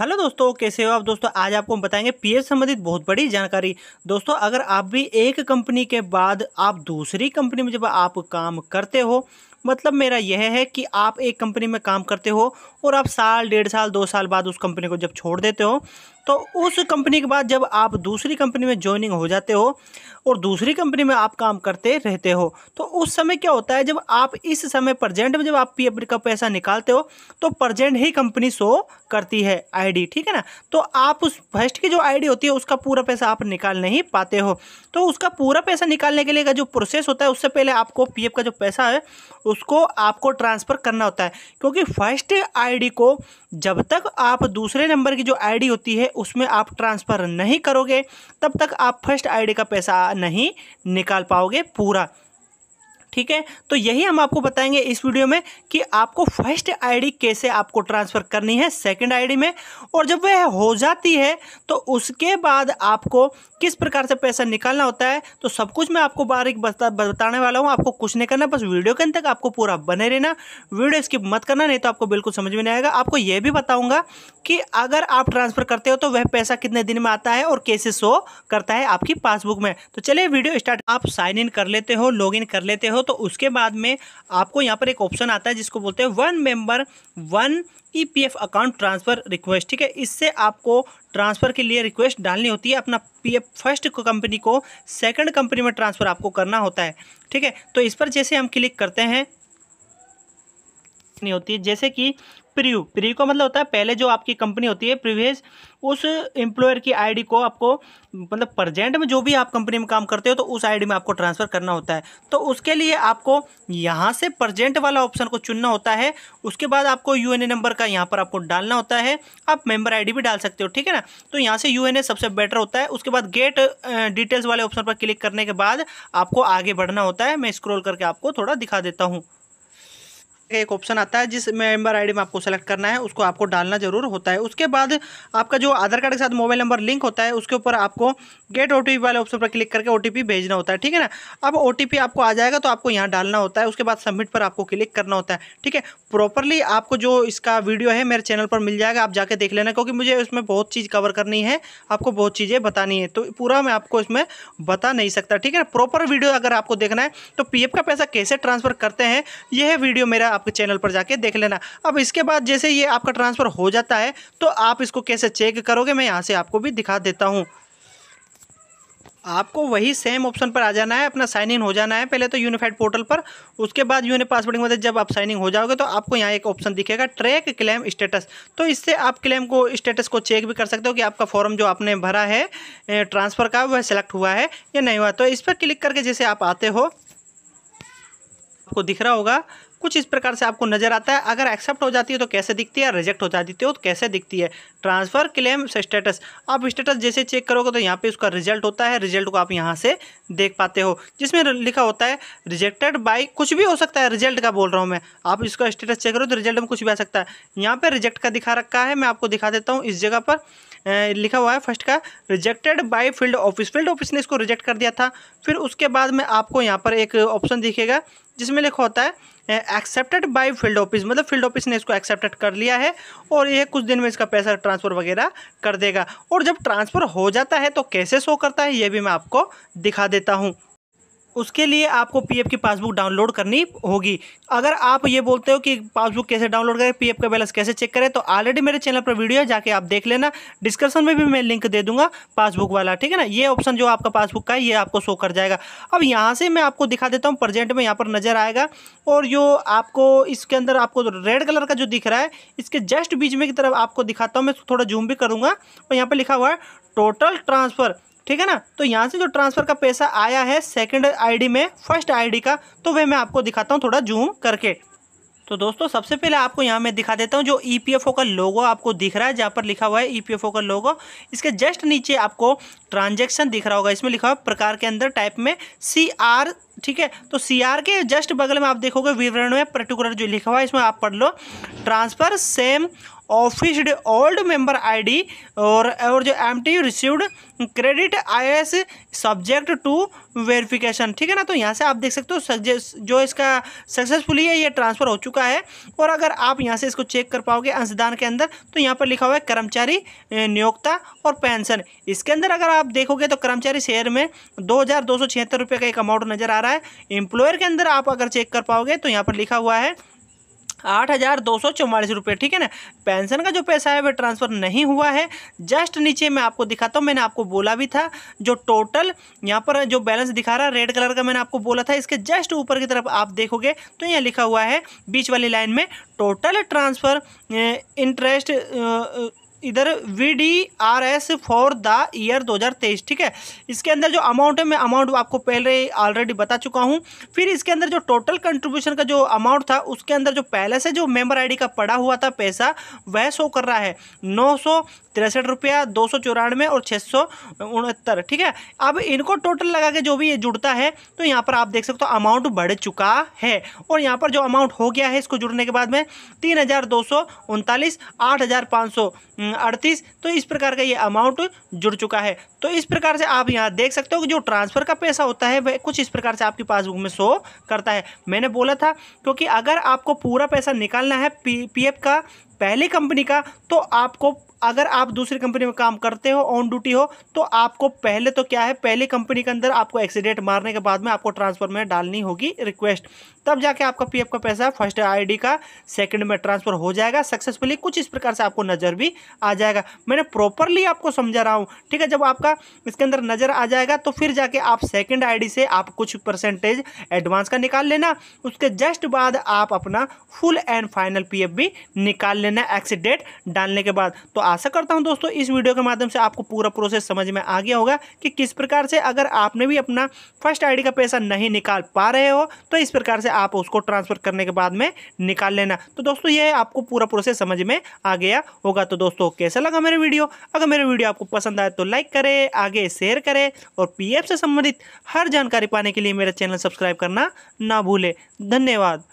hello दोस्तों कैसे हो आप दोस्तों आज आपको हम बताएंगे पीएफ संबंधित बहुत बड़ी जानकारी दोस्तों अगर आप भी एक कंपनी के बाद आप दूसरी कंपनी में जब आप काम करते हो मतलब मेरा यह है कि आप एक कंपनी में काम करते हो और आप साल डेढ़ साल दो साल बाद उस कंपनी को जब छोड़ देते हो तो उस कंपनी के बाद जब आप दूसरी कंपनी में ज्वाइनिंग हो जाते हो और दूसरी कंपनी में आप काम करते रहते हो तो उस समय क्या होता है जब आप इस समय प्रजेंट में जब आप पी एफ का पैसा निकालते हो तो प्रजेंट ही कंपनी शो करती है आईडी ठीक है ना तो आप उस फर्स्ट की जो आईडी होती है उसका पूरा पैसा आप निकाल नहीं पाते हो तो उसका पूरा पैसा निकालने के लिए का जो प्रोसेस होता है उससे पहले आपको पीएफ का जो पैसा है उसको आपको ट्रांसफ़र करना होता है क्योंकि फर्स्ट आईडी को जब तक आप दूसरे नंबर की जो आईडी होती है उसमें आप ट्रांसफ़र नहीं करोगे तब तक आप फर्स्ट आईडी का पैसा नहीं निकाल पाओगे पूरा ठीक है तो यही हम आपको बताएंगे इस वीडियो में कि आपको फर्स्ट आईडी कैसे आपको ट्रांसफ़र करनी है सेकंड आईडी में और जब वह हो जाती है तो उसके बाद आपको किस प्रकार से पैसा निकालना होता है तो सब कुछ मैं आपको बारीक बता, बताने वाला हूँ आपको कुछ नहीं करना बस वीडियो के अंत तक आपको पूरा बने रहना वीडियो स्किप मत करना नहीं तो आपको बिल्कुल समझ में नहीं आएगा आपको यह भी बताऊँगा कि अगर आप ट्रांसफ़र करते हो तो वह पैसा कितने दिन में आता है और कैसे शो करता है आपकी पासबुक में तो चलिए वीडियो स्टार्ट आप साइन इन कर लेते हो लॉग कर लेते हो तो उसके बाद में आपको यहाँ पर एक ऑप्शन आता है जिसको बोलते हैं one member one EPF account transfer request ठीक है इससे आपको ट्रांसफ़र के लिए रिक्वेस्ट डालनी होती है अपना पीएफ फर्स्ट कंपनी को सेकंड कंपनी में ट्रांसफ़र आपको करना होता है ठीक है तो इस पर जैसे हम क्लिक करते हैं नहीं होती है जैसे कि प्रीव प्रीव का मतलब होता है पहले जो आपकी कंपनी होती है प्रीवियस उस एम्प्लॉयर की आईडी को आपको मतलब प्रजेंट में जो भी आप कंपनी में काम करते हो तो उस आईडी में आपको ट्रांसफ़र करना होता है तो उसके लिए आपको यहाँ से प्रजेंट वाला ऑप्शन को चुनना होता है उसके बाद आपको यू नंबर का यहाँ पर आपको डालना होता है आप मेम्बर आई भी डाल सकते हो ठीक है ना तो यहाँ से यू सबसे बेटर होता है उसके बाद गेट डिटेल्स वाले ऑप्शन पर क्लिक करने के बाद आपको आगे बढ़ना होता है मैं स्क्रोल करके आपको थोड़ा दिखा देता हूँ एक ऑप्शन आता है जिस मेंबर आईडी में आपको सेलेक्ट करना है उसको आपको डालना जरूर होता है उसके बाद आपका जो आधार कार्ड के साथ मोबाइल नंबर लिंक होता है उसके ऊपर आपको गेट ओ वाले ऑप्शन पर क्लिक करके ओ भेजना होता है ठीक है ना अब ओ आपको आ जाएगा तो आपको यहाँ डालना होता है उसके बाद सबमिट पर आपको क्लिक करना होता है ठीक है प्रॉपरली आपको जो इसका वीडियो है मेरे चैनल पर मिल जाएगा आप जाके देख लेना क्योंकि मुझे उसमें बहुत चीज़ कवर करनी है आपको बहुत चीज़ें बतानी है तो पूरा मैं आपको इसमें बता नहीं सकता ठीक है ना प्रॉपर वीडियो अगर आपको देखना है तो पी का पैसा कैसे ट्रांसफ़र करते हैं यह वीडियो मेरा आपके चैनल पर जाके देख लेना अब इसके बाद जैसे ये आपका ट्रांसफ़र हो जाता है तो आप इसको कैसे चेक करोगे मैं यहाँ से आपको भी दिखा देता हूँ आपको वही सेम ऑप्शन पर आ जाना है अपना साइन इन हो जाना है पहले तो यूनिफाइड पोर्टल पर उसके बाद यूनि पासवर्ड की मदद जब आप साइन इन हो जाओगे तो आपको यहाँ एक ऑप्शन दिखेगा ट्रैक क्लेम स्टेटस तो इससे आप क्लेम को स्टेटस को चेक भी कर सकते हो कि आपका फॉर्म जो आपने भरा है ट्रांसफ़र का वह सेलेक्ट हुआ है या नहीं हुआ तो इस पर क्लिक करके जैसे आप आते हो आपको दिख रहा होगा कुछ इस प्रकार से आपको नजर आता है अगर एक्सेप्ट हो जाती है तो कैसे दिखती है रिजेक्ट हो जाती है तो कैसे दिखती है ट्रांसफ़र क्लेम स्टेटस आप स्टेटस जैसे चेक करोगे तो यहाँ पे उसका रिजल्ट होता है रिजल्ट को आप यहाँ से देख पाते हो जिसमें लिखा होता है रिजेक्टेड बाई कुछ भी हो सकता है रिजल्ट का बोल रहा हूँ मैं आप इसका स्टेटस चेक करो तो रिजल्ट में कुछ भी आ सकता है यहाँ पर रिजेक्ट का दिखा रखा है मैं आपको दिखा देता हूँ इस जगह पर लिखा हुआ है फर्स्ट का rejected by field office field office ने इसको रिजेक्ट कर दिया था फिर उसके बाद में आपको यहाँ पर एक ऑप्शन दिखेगा जिसमें लिखा होता है एक्सेप्टेड बाय फील्ड ऑफिस मतलब फील्ड ऑफिस ने इसको एक्सेप्टेड कर लिया है और ये कुछ दिन में इसका पैसा ट्रांसफ़र वगैरह कर देगा और जब ट्रांसफ़र हो जाता है तो कैसे शो करता है ये भी मैं आपको दिखा देता हूँ उसके लिए आपको पीएफ की पासबुक डाउनलोड करनी होगी अगर आप ये बोलते हो कि पासबुक कैसे डाउनलोड करें पीएफ का बैलेंस कैसे चेक करें तो ऑलरेडी मेरे चैनल पर वीडियो है जाके आप देख लेना डिस्क्रिप्शन में भी मैं लिंक दे दूंगा पासबुक वाला ठीक है ना ये ऑप्शन जो आपका पासबुक का है ये आपको शो कर जाएगा अब यहाँ से मैं आपको दिखा देता हूँ प्रजेंट में यहाँ पर नजर आएगा और जो आपको इसके अंदर आपको रेड कलर का जो दिख रहा है इसके जस्ट बीच में की तरफ आपको दिखाता हूँ मैं थोड़ा जूम भी करूँगा और यहाँ पर लिखा हुआ है टोटल ट्रांसफ़र ठीक है ना तो यहाँ से जो ट्रांसफ़र का पैसा आया है सेकेंड आई में फर्स्ट आई का तो वह मैं आपको दिखाता हूँ थोड़ा जूम करके तो दोस्तों सबसे पहले आपको यहाँ मैं दिखा देता हूँ जो ई e का लोगो आपको दिख रहा है जहाँ पर लिखा हुआ है ई e का लोगो इसके जस्ट नीचे आपको ट्रांजेक्शन दिख रहा होगा इसमें लिखा हुआ प्रकार के अंदर टाइप में सी आर ठीक है तो सी आर के जस्ट बगल में आप देखोगे विवरण में पर्टिकुलर जो लिखा हुआ है इसमें आप पढ़ लो transfer same office old member ID और और जो M T received credit I subject to verification ठीक है ना तो यहाँ से आप देख सकते हो जो इसका सक्सेसफुली है ये ट्रांसफ़र हो चुका है और अगर आप यहाँ से इसको चेक कर पाओगे अंशदान के अंदर तो यहाँ पर लिखा हुआ है कर्मचारी नियोक्ता और पेंशन इसके अंदर अगर आप देखोगे तो कर्मचारी शेयर में दो हज़ार दो सौ छिहत्तर रुपये का एक अमाउंट नज़र आ रहा है एम्प्लॉयर के अंदर आप अगर चेक कर पाओगे तो यहाँ पर लिखा हुआ है आठ हज़ार दो सौ चौवालीस रुपये ठीक है ना पेंशन का जो पैसा है वह ट्रांसफ़र नहीं हुआ है जस्ट नीचे मैं आपको दिखाता हूँ मैंने आपको बोला भी था जो टोटल यहाँ पर जो बैलेंस दिखा रहा है रेड कलर का मैंने आपको बोला था इसके जस्ट ऊपर की तरफ आप देखोगे तो यहाँ लिखा हुआ है बीच वाली लाइन में टोटल ट्रांसफ़र इंटरेस्ट इधर V D R S for the year 2023 ठीक है इसके अंदर जो अमाउंट है मैं अमाउंट आपको पहले ऑलरेडी बता चुका हूँ फिर इसके अंदर जो टोटल कंट्रीब्यूशन का जो अमाउंट था उसके अंदर जो पहले से जो मेंबर आईडी का पड़ा हुआ था पैसा वह शो कर रहा है नौ सौ तिरसठ रुपया दो सौ चौरानवे और छः सौ उनहत्तर ठीक है अब इनको टोटल लगा के जो भी ये जुड़ता है तो यहाँ पर आप देख सकते हो अमाउंट बढ़ चुका है और यहाँ पर जो अमाउंट हो गया है इसको जुड़ने के बाद में तीन हज़ार दो सौ उनतालीस आठ हज़ार पाँच सौ अड़तीस तो इस प्रकार का ये अमाउंट जुड़ चुका है तो इस प्रकार से आप यहाँ देख सकते हो कि जो ट्रांसफ़र का पैसा होता है वह कुछ इस प्रकार से आपकी पासबुक में शो करता है मैंने बोला था क्योंकि अगर आपको पूरा पैसा निकालना है पी का पहले कंपनी का तो आपको अगर आप दूसरी कंपनी में काम करते हो ऑन ड्यूटी हो तो आपको पहले तो क्या है पहले कंपनी के अंदर आपको एक्सीडेंट मारने के बाद में आपको ट्रांसफर में डालनी होगी रिक्वेस्ट तब जाके आपका पीएफ का पैसा फर्स्ट आईडी का सेकंड में ट्रांसफर हो जाएगा सक्सेसफुली कुछ इस प्रकार से आपको नज़र भी आ जाएगा मैंने प्रॉपरली आपको समझा रहा हूँ ठीक है जब आपका इसके अंदर नज़र आ जाएगा तो फिर जाके आप सेकेंड आई से आप कुछ परसेंटेज एडवांस का निकाल लेना उसके जस्ट बाद आप अपना फुल एंड फाइनल पी भी निकाल लेना एक्सिट डेट डालने के बाद तो आशा करता हूँ दोस्तों इस वीडियो के माध्यम से आपको पूरा प्रोसेस समझ में आ गया होगा कि किस प्रकार से अगर आपने भी अपना फर्स्ट आईडी का पैसा नहीं निकाल पा रहे हो तो इस प्रकार से आप उसको ट्रांसफ़र करने के बाद में निकाल लेना तो दोस्तों ये आपको पूरा प्रोसेस समझ में आ गया होगा तो दोस्तों कैसा लगा मेरे वीडियो अगर मेरे वीडियो आपको पसंद आए तो लाइक करें आगे शेयर करें और पी से संबंधित हर जानकारी पाने के लिए मेरा चैनल सब्सक्राइब करना ना भूलें धन्यवाद